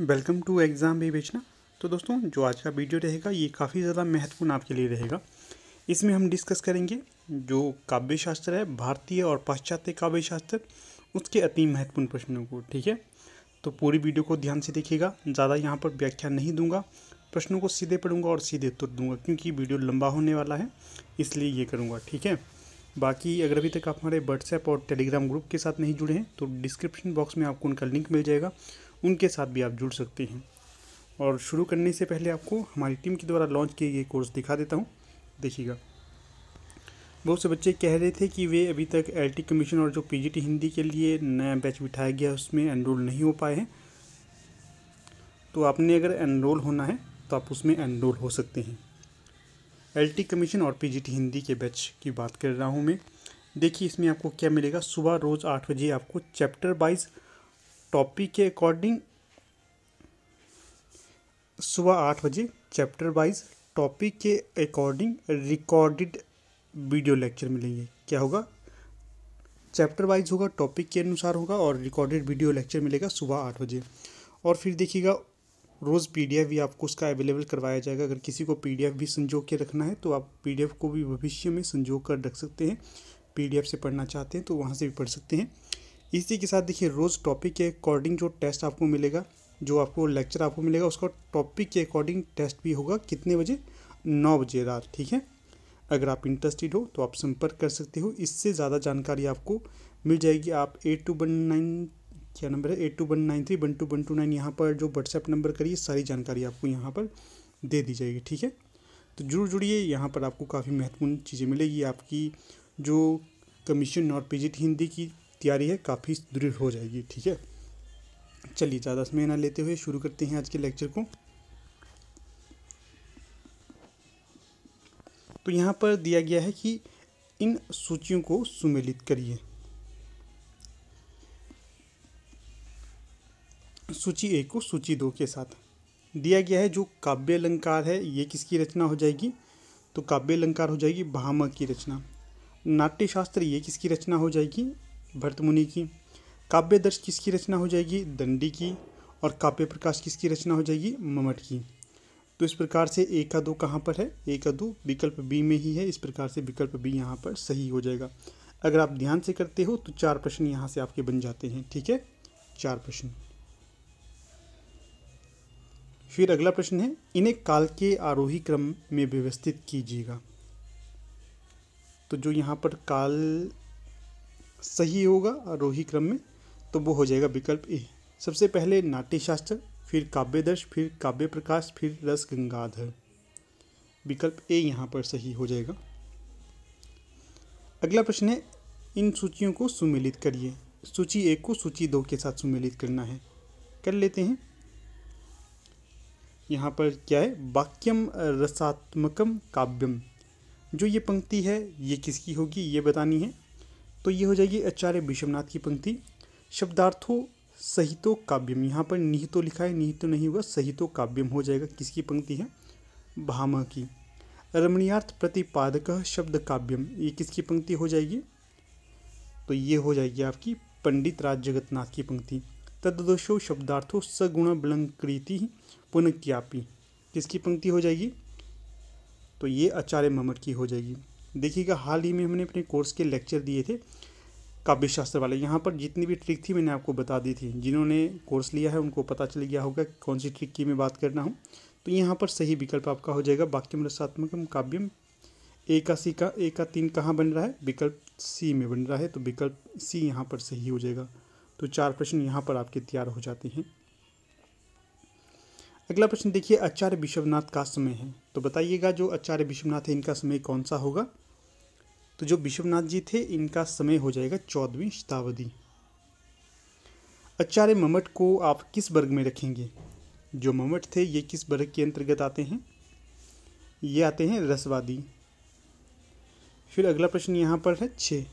welcome to exam भी बेचना तो दोस्तों जो आज का वीडियो रहेगा ये काफ़ी ज़्यादा महत्वपूर्ण आपके लिए रहेगा इसमें हम डिस्कस करेंगे जो काव्य शास्त्र है भारतीय और पाश्चात्य काव्य शास्त्र उसके अति महत्वपूर्ण प्रश्नों को ठीक है तो पूरी वीडियो को ध्यान से देखिएगा ज़्यादा यहाँ पर व्याख्या नहीं दूंगा प्रश्नों को सीधे पढ़ूंगा और सीधे उत्तर दूंगा क्योंकि वीडियो लंबा होने वाला है इसलिए ये करूँगा ठीक है बाकी अगर अभी तक आप हमारे व्हाट्सएप और टेलीग्राम ग्रुप के साथ नहीं जुड़े हैं तो डिस्क्रिप्शन बॉक्स में आपको उनका लिंक मिल जाएगा उनके साथ भी आप जुड़ सकते हैं और शुरू करने से पहले आपको हमारी टीम के द्वारा लॉन्च किए गए कोर्स दिखा देता हूँ देखिएगा बहुत से बच्चे कह रहे थे कि वे अभी तक एल कमीशन और जो टी हिंदी के लिए नया बैच बिठाया गया उसमें एनरोल नहीं हो पाए हैं तो आपने अगर एनरोल होना है तो आप उसमें एनरोल हो सकते हैं एल कमीशन और टी हिंदी के बैच की बात कर रहा हूँ मैं देखिए इसमें आपको क्या मिलेगा सुबह रोज़ आठ बजे आपको चैप्टर वाइज़ टॉपिक के अकॉर्डिंग सुबह आठ बजे चैप्टर वाइज टॉपिक के अकॉर्डिंग रिकॉर्डेड वीडियो लेक्चर मिलेंगे क्या होगा चैप्टर वाइज होगा टॉपिक के अनुसार होगा और रिकॉर्डेड वीडियो लेक्चर मिलेगा सुबह आठ बजे और फिर देखिएगा रोज़ पीडीएफ भी आपको उसका अवेलेबल करवाया जाएगा अगर किसी को पीडीएफ भी संजो के रखना है तो आप पीडीएफ को भी भविष्य में संजो कर रख सकते हैं पीडीएफ से पढ़ना चाहते हैं तो वहाँ से भी पढ़ सकते हैं इसी के साथ देखिए रोज़ टॉपिक के अकॉर्डिंग जो टेस्ट आपको मिलेगा जो आपको लेक्चर आपको मिलेगा उसका टॉपिक के अकॉर्डिंग टेस्ट भी होगा कितने बजे नौ बजे रात ठीक है अगर आप इंटरेस्टेड हो तो आप संपर्क कर सकते हो इससे ज़्यादा जानकारी आपको मिल जाएगी आप एट टू वन नाइन क्या नंबर है eight two one nine three one two one two nine यहाँ पर जो व्हाट्सएप नंबर करिए सारी जानकारी आपको यहाँ पर दे दी जाएगी ठीक है तो जरूर जुड़िए यहाँ पर आपको काफ़ी महत्वपूर्ण चीज़ें मिलेगी आपकी जो कमीशन और पी हिंदी की तैयारी है काफ़ी दृढ़ हो जाएगी ठीक है चलिए ज़्यादा समय ना लेते हुए शुरू करते हैं आज के लेक्चर को तो यहाँ पर दिया गया है कि इन सूचियों को सुमेलित करिए सूची एक को सूची दो के साथ दिया गया है जो काव्य अलंकार है ये किसकी रचना हो जाएगी तो काव्य अलंकार हो जाएगी भामा की रचना नाट्य शास्त्र ये किसकी रचना हो जाएगी भरतमुनि की काव्य दर्श किसकी रचना हो जाएगी दंडी की और काव्य प्रकाश किसकी रचना हो जाएगी ममट की तो इस प्रकार से एक का दो कहाँ पर है एक का दो विकल्प बी में ही है इस प्रकार से विकल्प बी यहाँ पर सही हो जाएगा अगर आप ध्यान से करते हो तो चार प्रश्न यहाँ से आपके बन जाते हैं ठीक है चार प्रश्न फिर अगला प्रश्न है इन्हें काल के आरोही क्रम में व्यवस्थित कीजिएगा तो जो यहाँ पर काल सही होगा आरोही क्रम में तो वो हो जाएगा विकल्प ए सबसे पहले नाट्यशास्त्र फिर काव्यदर्श फिर काव्य प्रकाश फिर रस गंगाधर विकल्प ए यहाँ पर सही हो जाएगा अगला प्रश्न है इन सूचियों को सुमेलित करिए सूची एक को सूची दो के साथ सुमेलित करना है कर लेते हैं यहाँ पर क्या है वाक्यम रसात्मकम काव्यम जो ये पंक्ति है ये किसकी होगी ये बतानी है तो ये हो जाएगी आचार्य विश्वनाथ की पंक्ति शब्दार्थों सहितो काव्यम यहाँ पर निहितो लिखा है निहितो नहीं हुआ सहितो काव्यम हो जाएगा किसकी पंक्ति है भामह की रमणीयार्थ प्रतिपादक शब्द काव्यम ये किसकी पंक्ति हो जाएगी तो ये हो जाएगी आपकी पंडित राज जगतनाथ की पंक्ति तदोषो शब्दार्थो सगुण बलंकृति पुनः किसकी पंक्ति हो जाएगी तो ये आचार्य महमद की हो जाएगी देखिएगा हाल ही में हमने अपने कोर्स के लेक्चर दिए थे काव्य शास्त्र वाले यहाँ पर जितनी भी ट्रिक थी मैंने आपको बता दी थी जिन्होंने कोर्स लिया है उनको पता चल गया होगा कौन सी ट्रिक की मैं बात करना हूँ तो यहाँ पर सही विकल्प आपका हो जाएगा वाक्यम रसात्मकम काव्यम ए का सी का एक का तीन कहाँ बन रहा है विकल्प सी में बन रहा है तो विकल्प सी यहाँ पर सही हो जाएगा तो चार प्रश्न यहाँ पर आपके तैयार हो जाते हैं अगला प्रश्न देखिए आचार्य विश्वनाथ का समय है तो बताइएगा जो आचार्य विश्वनाथ है इनका समय कौन सा होगा तो जो विश्वनाथ जी थे इनका समय हो जाएगा चौदहवीं शताब्दी आचार्य ममठ को आप किस वर्ग में रखेंगे जो ममठ थे ये किस वर्ग के अंतर्गत आते हैं ये आते हैं रसवादी फिर अगला प्रश्न यहाँ पर है छः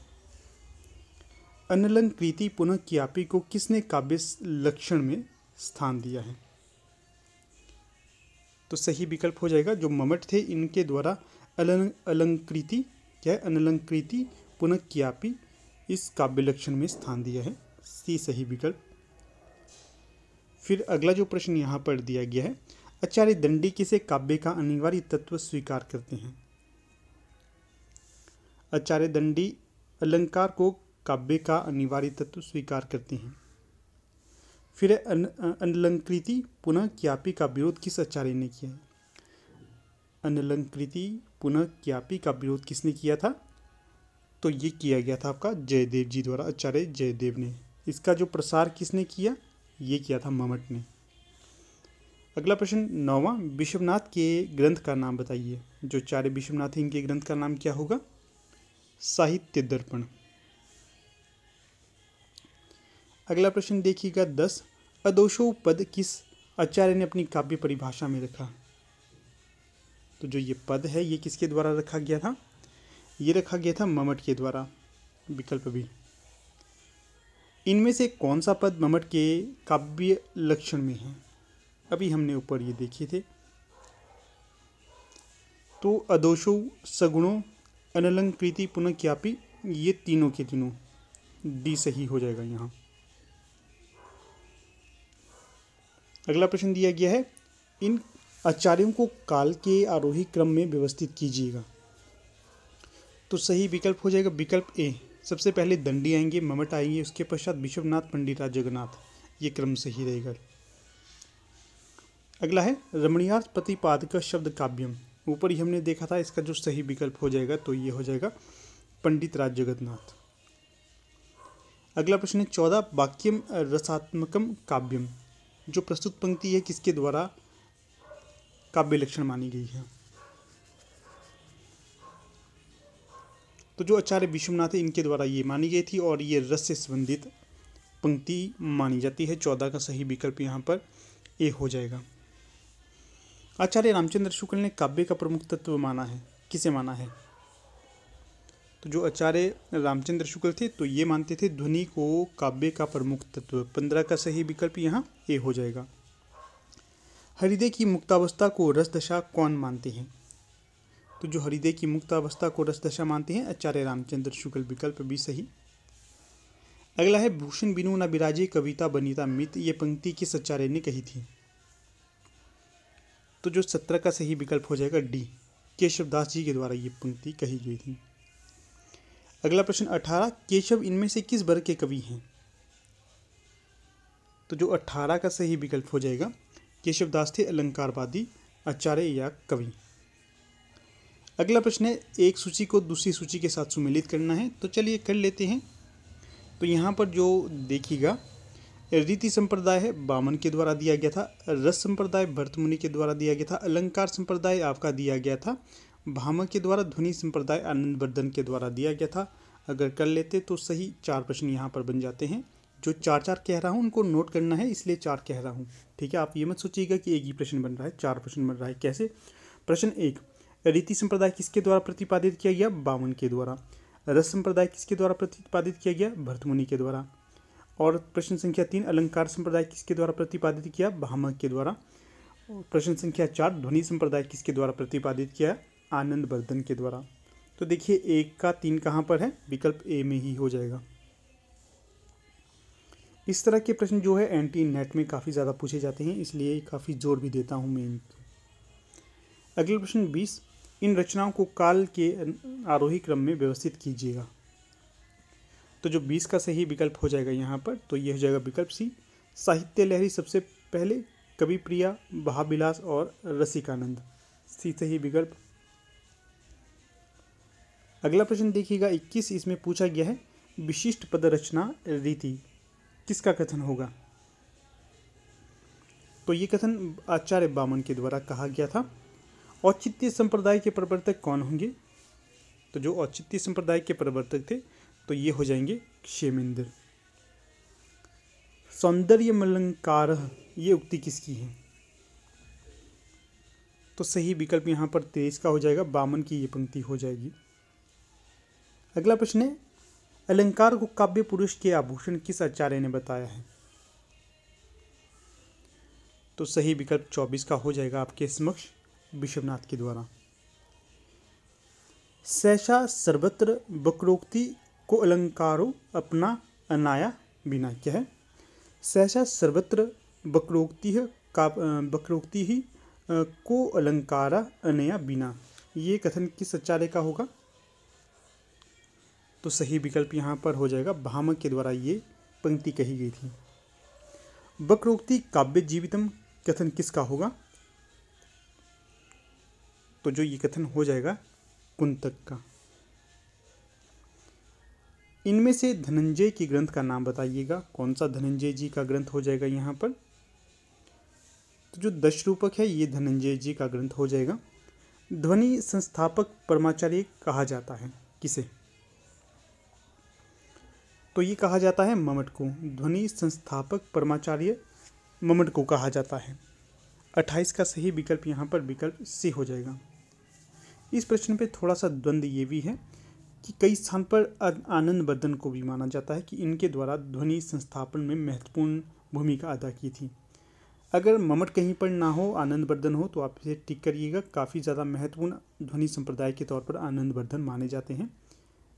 अनलन कृति पुनः कियापी को किसने काव्य लक्षण में स्थान दिया है तो सही विकल्प हो जाएगा जो ममट थे इनके द्वारा अलं अलंकृति क्या है अनलंकृति पुनः क्या इस काव्य लक्षण में स्थान दिया है सी सही विकल्प फिर अगला जो प्रश्न यहाँ पर दिया गया है आचार्य दंडी किसे काव्य का अनिवार्य तत्व स्वीकार करते हैं आचार्य दंडी अलंकार को काव्य का अनिवार्य तत्व स्वीकार करते हैं फिर अनलंकृति पुनः क्यापी का विरोध किस आचार्य ने किया है अनलंकृति पुनः ज्ञापी का विरोध किसने किया था तो ये किया गया था आपका जयदेव जी द्वारा आचार्य जयदेव ने इसका जो प्रसार किसने किया ये किया था ममट ने अगला प्रश्न नौवा विश्वनाथ के ग्रंथ का नाम बताइए जो चार्य विश्वनाथ इनके ग्रंथ का नाम क्या होगा साहित्य दर्पण अगला प्रश्न देखिएगा दस अदोषो पद किस आचार्य ने अपनी काव्य परिभाषा में रखा तो जो ये पद है ये किसके द्वारा रखा गया था ये रखा गया था ममट के द्वारा विकल्प भी इनमें से कौन सा पद ममट के काव्य लक्षण में है अभी हमने ऊपर ये देखे थे तो अदोषो सगुणों अनलंकृति पुनः क्यापी ये तीनों के तीनों डी सही हो जाएगा यहाँ अगला प्रश्न दिया गया है इन आचार्यों को काल के आरोही क्रम में व्यवस्थित कीजिएगा तो सही विकल्प हो जाएगा विकल्प ए सबसे पहले दंडी आएंगे ममट आएंगे उसके पश्चात विश्वनाथ पंडित जगन्नाथ ये क्रम सही रहेगा अगला है रमणीयार्थ प्रतिपाद का शब्द काव्यम ऊपर ही हमने देखा था इसका जो सही विकल्प हो जाएगा तो ये हो जाएगा पंडित राज जगन्नाथ अगला प्रश्न है चौदह वाक्यम रसात्मकम काव्यम जो प्रस्तुत पंक्ति है किसके द्वारा काव्य लक्षण मानी गई है तो जो आचार्य विश्वनाथ इनके द्वारा ये मानी गई थी और ये रस से संबंधित पंक्ति मानी जाती है चौदह का सही विकल्प यहाँ पर ए हो जाएगा आचार्य रामचंद्र शुक्ल ने काव्य का प्रमुख तत्व माना है किसे माना है तो जो आचार्य रामचंद्र शुक्ल थे तो ये मानते थे ध्वनि को काव्य का प्रमुख तत्व पंद्रह का सही विकल्प यहाँ ए हो जाएगा हृदय की मुक्तावस्था को रसदशा कौन मानते हैं तो जो हृदय की मुक्तावस्था को रसदशा मानते हैं आचार्य रामचंद्र शुक्ल विकल्प भी सही अगला है भूषण बिनु न बिराजे कविता बनीता मित ये पंक्ति किस आचार्य ने कही थी तो जो सत्रह का सही विकल्प हो जाएगा डी केशवदास जी के द्वारा ये पंक्ति कही गई थी अगला प्रश्न अठारह केशव इनमें से किस वर्ग के कवि हैं तो जो अठारह का सही विकल्प हो जाएगा केशवदास थे अलंकारवादी आचार्य या कवि अगला प्रश्न है एक सूची को दूसरी सूची के साथ सुमिलित करना है तो चलिए कर लेते हैं तो यहाँ पर जो देखिएगा रीति संप्रदाय है बामन के द्वारा दिया गया था रस संप्रदाय भरतमुनि के द्वारा दिया गया था अलंकार संप्रदाय आपका दिया गया था भामक के द्वारा ध्वनि संप्रदाय आनंद वर्धन के द्वारा दिया गया था अगर कर लेते तो सही चार प्रश्न यहाँ पर बन जाते हैं जो चार चार कह रहा हूँ उनको नोट करना है इसलिए चार कह रहा हूँ ठीक है आप ये मत सोचिएगा कि एक ही प्रश्न बन रहा है चार प्रश्न बन रहा है कैसे प्रश्न एक रीति संप्रदाय किसके द्वारा प्रतिपादित किया गया बावन के द्वारा रस संप्रदाय किसके द्वारा प्रतिपादित किया गया भरतमुनि के द्वारा और प्रश्न संख्या तीन अलंकार संप्रदाय किसके द्वारा प्रतिपादित किया भामक के द्वारा प्रश्न संख्या चार ध्वनि संप्रदाय किसके द्वारा प्रतिपादित किया आनंद वर्धन के द्वारा तो देखिए एक का तीन कहाँ पर है विकल्प ए में ही हो जाएगा इस तरह के प्रश्न जो है एंटी नेट में काफ़ी ज़्यादा पूछे जाते हैं इसलिए काफ़ी जोर भी देता हूँ मैं इनको अगला प्रश्न बीस इन रचनाओं को काल के आरोही क्रम में व्यवस्थित कीजिएगा तो जो बीस का सही विकल्प हो जाएगा यहाँ पर तो यह हो जाएगा विकल्प सी साहित्य लहरी सबसे पहले कवि प्रिया भाविलास और रसिकानंद सी सही विकल्प अगला प्रश्न देखिएगा 21 इसमें पूछा गया है विशिष्ट पद रचना रीति किसका कथन होगा तो ये कथन आचार्य बामन के द्वारा कहा गया था औचित्य संप्रदाय के प्रवर्तक कौन होंगे तो जो औचित्य संप्रदाय के प्रवर्तक थे तो ये हो जाएंगे क्षेमेंद्र सौंदर्य मलंकार ये उक्ति किसकी है तो सही विकल्प यहाँ पर तेज का हो जाएगा बामन की ये पंक्ति हो जाएगी अगला प्रश्न है अलंकार को काव्य पुरुष के आभूषण किस आचार्य ने बताया है तो सही विकल्प चौबीस का हो जाएगा आपके समक्ष विश्वनाथ के द्वारा सहसा सर्वत्र वक्रोक्ति को अलंकारो अपना अनाया बिना क्या है सहसा सर्वत्र वक्रोक्ति है का वक्रोक्ति ही को अलंकारा अनया बिना ये कथन किस आचार्य का होगा तो सही विकल्प यहाँ पर हो जाएगा भामक के द्वारा ये पंक्ति कही गई थी वक्रोक्ति काव्य जीवितम कथन किसका होगा तो जो ये कथन हो जाएगा कुंतक का इनमें से धनंजय के ग्रंथ का नाम बताइएगा कौन सा धनंजय जी का ग्रंथ हो जाएगा यहाँ पर तो जो दश रूपक है ये धनंजय जी का ग्रंथ हो जाएगा ध्वनि संस्थापक परमाचार्य कहा जाता है किसे तो ये कहा जाता है ममट को ध्वनि संस्थापक परमाचार्य ममट को कहा जाता है अट्ठाईस का सही विकल्प यहाँ पर विकल्प सी हो जाएगा इस प्रश्न पे थोड़ा सा द्वंद्व ये भी है कि कई स्थान पर आनंद वर्धन को भी माना जाता है कि इनके द्वारा ध्वनि संस्थापन में महत्वपूर्ण भूमिका अदा की थी अगर ममट कहीं पर ना हो आनंद वर्धन हो तो आप इसे टिक करिएगा काफ़ी ज़्यादा महत्वपूर्ण ध्वनि संप्रदाय के तौर पर आनंद वर्धन माने जाते हैं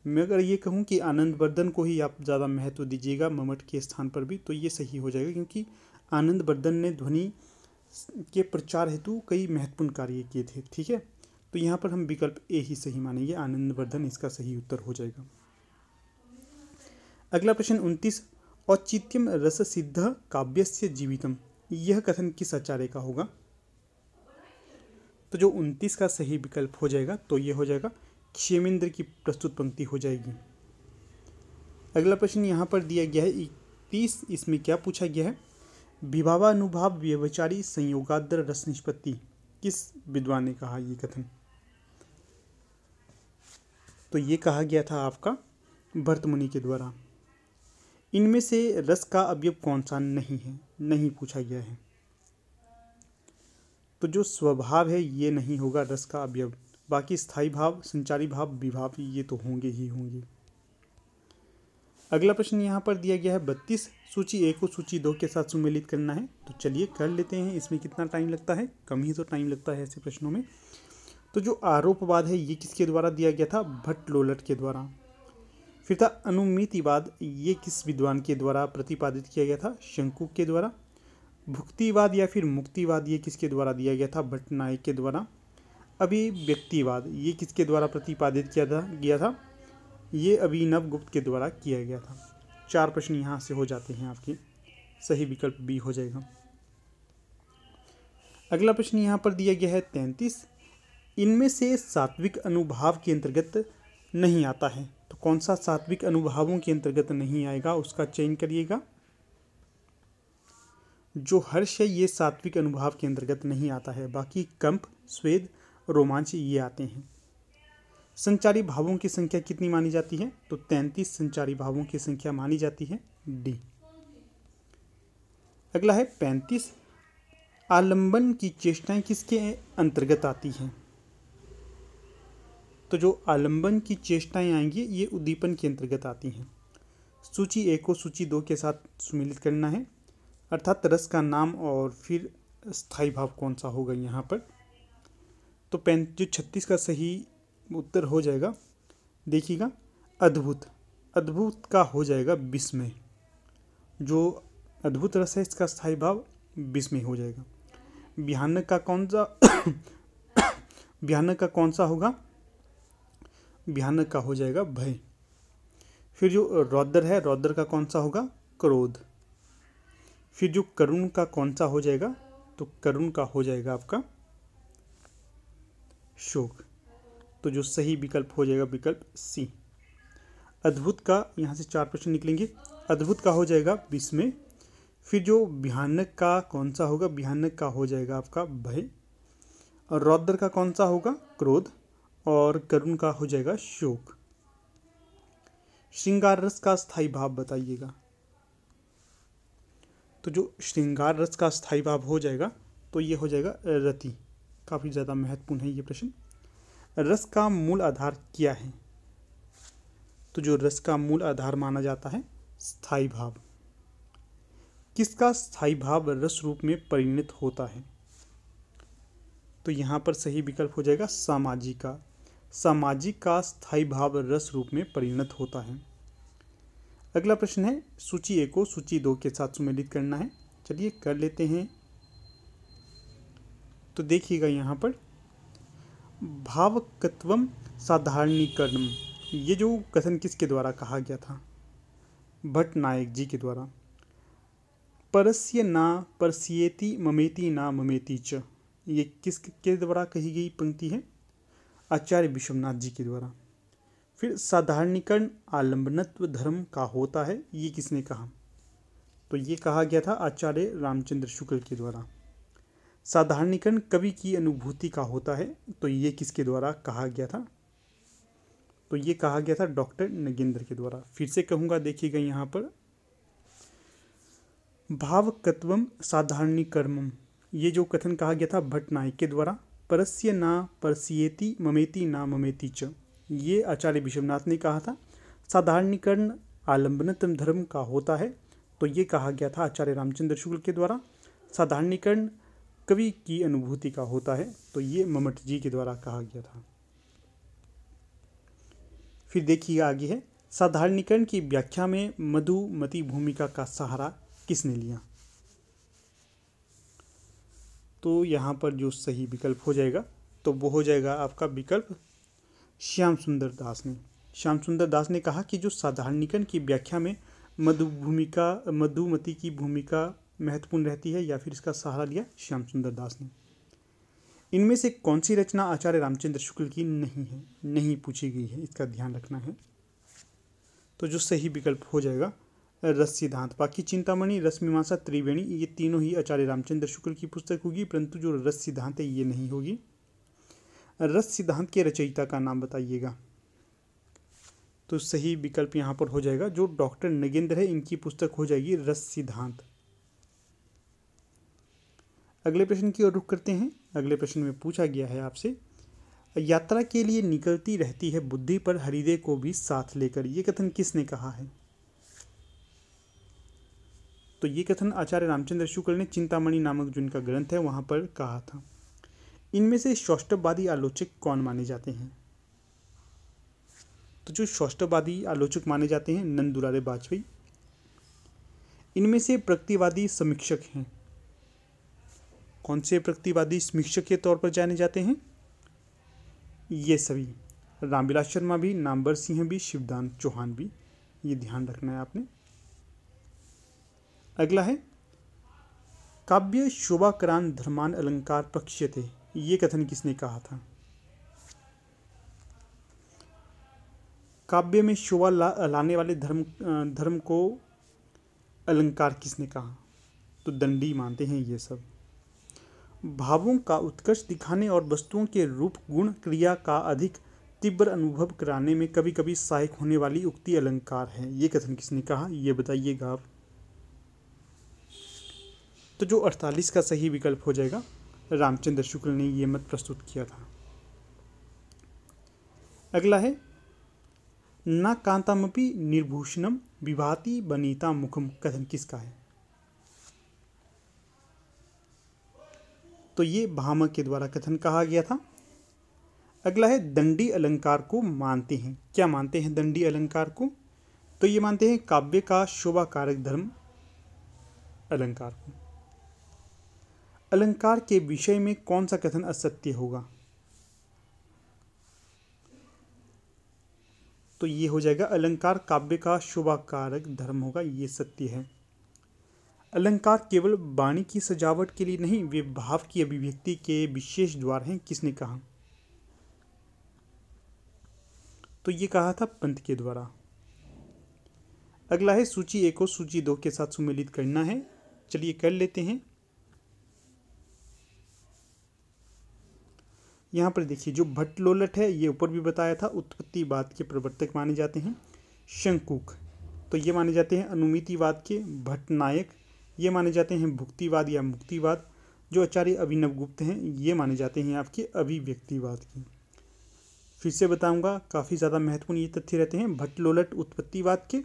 मैं अगर ये कहूँ कि आनंद वर्धन को ही आप ज़्यादा महत्व दीजिएगा ममट के स्थान पर भी तो ये सही हो जाएगा क्योंकि आनंद वर्धन ने ध्वनि के प्रचार हेतु कई महत्वपूर्ण कार्य किए थे ठीक है तो यहाँ पर हम विकल्प ए ही सही मानेंगे आनंद वर्धन इसका सही उत्तर हो जाएगा अगला प्रश्न उनतीस औचित्यम रस सिद्ध काव्य से जीवितम यह कथन किस आचार्य का होगा तो जो उनतीस का सही विकल्प हो जाएगा तो ये हो जाएगा क्षेमेंद्र की प्रस्तुत पंक्ति हो जाएगी अगला प्रश्न यहाँ पर दिया गया है इकतीस इसमें क्या पूछा गया है विभावानुभाव व्यवचारी संयोगादर रस निष्पत्ति किस विद्वान ने कहा ये कथन तो ये कहा गया था आपका भरतमुनि के द्वारा इनमें से रस का अवयव कौन सा नहीं है नहीं पूछा गया है तो जो स्वभाव है ये नहीं होगा रस का अवयव बाकी स्थाई भाव संचारी भाव विभाव ये तो होंगे ही होंगे अगला प्रश्न यहाँ पर दिया गया है बत्तीस सूची एक को सूची दो के साथ सुमेलित करना है तो चलिए कर लेते हैं इसमें कितना टाइम लगता है कम ही तो टाइम लगता है ऐसे प्रश्नों में तो जो आरोपवाद है ये किसके द्वारा दिया गया था भट्ट लोलट के द्वारा फिर था अनुमितिवाद ये किस विद्वान के द्वारा प्रतिपादित किया गया था शंकु के द्वारा भुक्तिवाद या फिर मुक्तिवाद ये किसके द्वारा दिया गया था नायक के द्वारा अभी व्यक्तिवाद ये किसके द्वारा प्रतिपादित किया था गया था ये अभिनव गुप्त के द्वारा किया गया था चार प्रश्न यहाँ से हो जाते हैं आपके सही विकल्प बी हो जाएगा अगला प्रश्न यहाँ पर दिया गया है तैंतीस इनमें से सात्विक अनुभाव के अंतर्गत नहीं आता है तो कौन सा सात्विक अनुभावों के अंतर्गत नहीं आएगा उसका चयन करिएगा जो हर्ष है ये सात्विक अनुभाव के अंतर्गत नहीं आता है बाकी कंप स्वेद रोमांच ये आते हैं संचारी भावों की संख्या कितनी मानी जाती है तो तैंतीस संचारी भावों की संख्या मानी जाती है डी अगला है पैंतीस आलंबन की चेष्टाएं किसके अंतर्गत आती हैं तो जो आलंबन की चेष्टाएं आएंगी ये उद्दीपन के अंतर्गत आती हैं सूची एक को सूची दो के साथ सुमिलित करना है अर्थात रस का नाम और फिर स्थाई भाव कौन सा होगा यहाँ पर तो पैं जो छत्तीस का सही उत्तर हो जाएगा देखिएगा अद्भुत अद्भुत का हो जाएगा विस्मय जो अद्भुत रस है इसका स्थायी भाव विस्मय हो जाएगा बिहानक का कौन सा बिहानक का कौन सा होगा बिहानक का हो जाएगा भय फिर जो रौद्र है रौद्र का कौन सा होगा क्रोध फिर जो करुण का कौन सा हो जाएगा तो करुण का हो जाएगा आपका शोक तो जो सही विकल्प हो जाएगा विकल्प सी अद्भुत का यहाँ से चार प्रश्न निकलेंगे अद्भुत का हो जाएगा विस्मय फिर जो भयानक का कौन सा होगा भयानक का हो जाएगा आपका भय और रौद्र का कौन सा होगा क्रोध और करुण का हो जाएगा शोक श्रृंगार रस का स्थाई भाव बताइएगा तो जो श्रृंगार रस का स्थाई भाव हो जाएगा तो ये हो जाएगा रति काफ़ी ज़्यादा महत्वपूर्ण है ये प्रश्न रस का मूल आधार क्या है तो जो रस का मूल आधार माना जाता है स्थाई भाव किसका स्थाई भाव रस रूप में परिणत होता है तो यहाँ पर सही विकल्प हो जाएगा सामाजिक का सामाजिक का स्थाई भाव रस रूप में परिणत होता है अगला प्रश्न है सूची ए को सूची दो के साथ सुमेलित करना है चलिए कर लेते हैं तो देखिएगा यहाँ पर भावकत्वम साधारणीकरण ये जो कथन किसके द्वारा कहा गया था भट्ट नायक जी के द्वारा परस्य ना परसियेती ममेती ना ममेती च ये किस के द्वारा कही गई पंक्ति है आचार्य विश्वनाथ जी के द्वारा फिर साधारणीकरण आलम्बनत्व धर्म का होता है ये किसने कहा तो ये कहा गया था आचार्य रामचंद्र शुक्ल के द्वारा साधारणीकरण कवि की अनुभूति का होता है तो ये किसके द्वारा कहा गया था तो ये कहा गया था डॉक्टर नगेंद्र के द्वारा फिर से कहूँगा देखिएगा यहाँ पर भावकत्वम साधारणीकर्म ये जो कथन कहा गया था भट्टनायक के द्वारा परस्य ना परसियेती ममेती ना ममेती च ये आचार्य विश्वनाथ ने कहा था साधारणीकरण आलम्बनतम धर्म का होता है तो ये कहा गया था आचार्य रामचंद्र शुक्ल के द्वारा साधारणीकरण कवि की अनुभूति का होता है तो ये ममट जी के द्वारा कहा गया था फिर देखिए आगे है साधारणीकरण की व्याख्या में मधुमती भूमिका का सहारा किसने लिया तो यहाँ पर जो सही विकल्प हो जाएगा तो वो हो जाएगा आपका विकल्प श्याम सुंदर दास ने श्याम सुंदर दास ने कहा कि जो साधारणीकरण की व्याख्या में मधु भूमिका मधुमती की भूमिका महत्वपूर्ण रहती है या फिर इसका सहारा लिया श्याम सुंदर दास ने इनमें से कौन सी रचना आचार्य रामचंद्र शुक्ल की नहीं है नहीं पूछी गई है इसका ध्यान रखना है तो जो सही विकल्प हो जाएगा रस सिद्धांत बाकी चिंतामणि रस त्रिवेणी ये तीनों ही आचार्य रामचंद्र शुक्ल की पुस्तक होगी परंतु जो रस सिद्धांत है ये नहीं होगी रस सिद्धांत के रचयिता का नाम बताइएगा तो सही विकल्प यहाँ पर हो जाएगा जो डॉक्टर नगेंद्र है इनकी पुस्तक हो जाएगी रस सिद्धांत अगले प्रश्न की ओर रुख करते हैं अगले प्रश्न में पूछा गया है आपसे यात्रा के लिए निकलती रहती है बुद्धि पर हरिदे को भी साथ लेकर ये कथन किसने कहा है तो ये कथन आचार्य रामचंद्र शुक्ल ने चिंतामणि नामक जो इनका ग्रंथ है वहां पर कहा था इनमें से सौष्टवादी आलोचक कौन माने जाते हैं तो जो सौष्टवादी आलोचक माने जाते हैं नंद दुलारे वाजपेयी इनमें से प्रकृतिवादी समीक्षक हैं कौन से प्रकृतिवादी समीक्षक के तौर पर जाने जाते हैं ये सभी रामविलास शर्मा भी नामवर सिंह भी शिवदान चौहान भी ये ध्यान रखना है आपने अगला है काव्य शोभाकरान धर्मान अलंकार पक्ष थे ये कथन किसने कहा था काव्य में शोभा ला, लाने वाले धर्म धर्म को अलंकार किसने कहा तो दंडी मानते हैं ये सब भावों का उत्कर्ष दिखाने और वस्तुओं के रूप गुण क्रिया का अधिक तीव्र अनुभव कराने में कभी कभी सहायक होने वाली उक्ति अलंकार है ये कथन किसने कहा ये बताइएगा आप तो जो 48 का सही विकल्प हो जाएगा रामचंद्र शुक्ल ने यह मत प्रस्तुत किया था अगला है ना कांतामपि निर्भूषणम विभाति बनीता मुखम कथन किसका है तो ये भामक के द्वारा कथन कहा गया था अगला है दंडी अलंकार को मानते हैं क्या मानते हैं दंडी अलंकार को तो ये मानते हैं काव्य का कारक धर्म अलंकार को अलंकार के विषय में कौन सा कथन असत्य होगा तो ये हो जाएगा अलंकार काव्य का कारक धर्म होगा ये सत्य है अलंकार केवल वाणी की सजावट के लिए नहीं वे भाव की अभिव्यक्ति के विशेष द्वार हैं किसने कहा तो ये कहा था पंथ के द्वारा अगला है सूची एक और सूची दो के साथ सुमेलित करना है चलिए कर लेते हैं यहाँ पर देखिए जो भट्ट लोलट है ये ऊपर भी बताया था उत्पत्तिवाद के प्रवर्तक माने जाते हैं शंकुक तो ये माने जाते हैं अनुमितिवाद के भट्टनायक ये माने जाते हैं भुक्तिवाद या मुक्तिवाद जो आचार्य अभिनव गुप्त हैं ये माने जाते हैं आपके अभिव्यक्तिवाद की फिर से बताऊंगा काफ़ी ज़्यादा महत्वपूर्ण ये तथ्य रहते हैं भट्टलोलट उत्पत्तिवाद के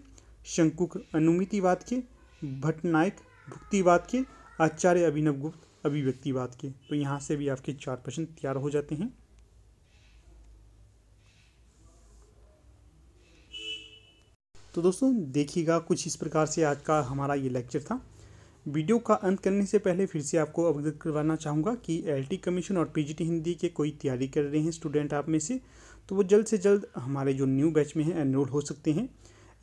शंकुक अनुमितिवाद के भट्टनायक भुक्तिवाद के आचार्य अभिनव गुप्त अभिव्यक्तिवाद के तो यहाँ से भी आपके चार प्रश्न तैयार हो जाते हैं तो दोस्तों देखिएगा कुछ इस प्रकार से आज का हमारा ये लेक्चर था वीडियो का अंत करने से पहले फिर से आपको अवगत करवाना चाहूँगा कि टी कमीशन और पीजीटी हिंदी के कोई तैयारी कर रहे हैं स्टूडेंट आप में से तो वो जल्द से जल्द हमारे जो न्यू बैच में हैं एनरोल हो सकते हैं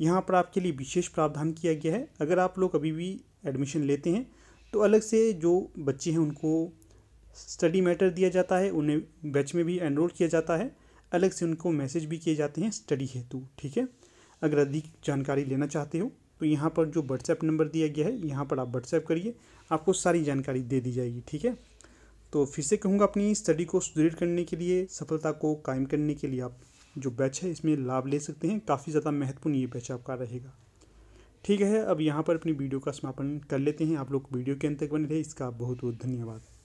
यहाँ पर आपके लिए विशेष प्रावधान किया गया है अगर आप लोग अभी भी एडमिशन लेते हैं तो अलग से जो बच्चे हैं उनको स्टडी मैटर दिया जाता है उन्हें बैच में भी एनरोल किया जाता है अलग से उनको मैसेज भी किए जाते हैं स्टडी हेतु ठीक है अगर अधिक जानकारी लेना चाहते हो तो यहाँ पर जो व्हाट्सएप नंबर दिया गया है यहाँ पर आप व्हाट्सएप करिए आपको सारी जानकारी दे दी जाएगी ठीक है तो फिर से कहूँगा अपनी स्टडी को सुदृढ़ करने के लिए सफलता को कायम करने के लिए आप जो बैच है इसमें लाभ ले सकते हैं काफ़ी ज़्यादा महत्वपूर्ण ये बैच आपका रहेगा ठीक है अब यहाँ पर अपनी वीडियो का समापन कर लेते हैं आप लोग वीडियो के अंत तक बने रहे इसका बहुत बहुत धन्यवाद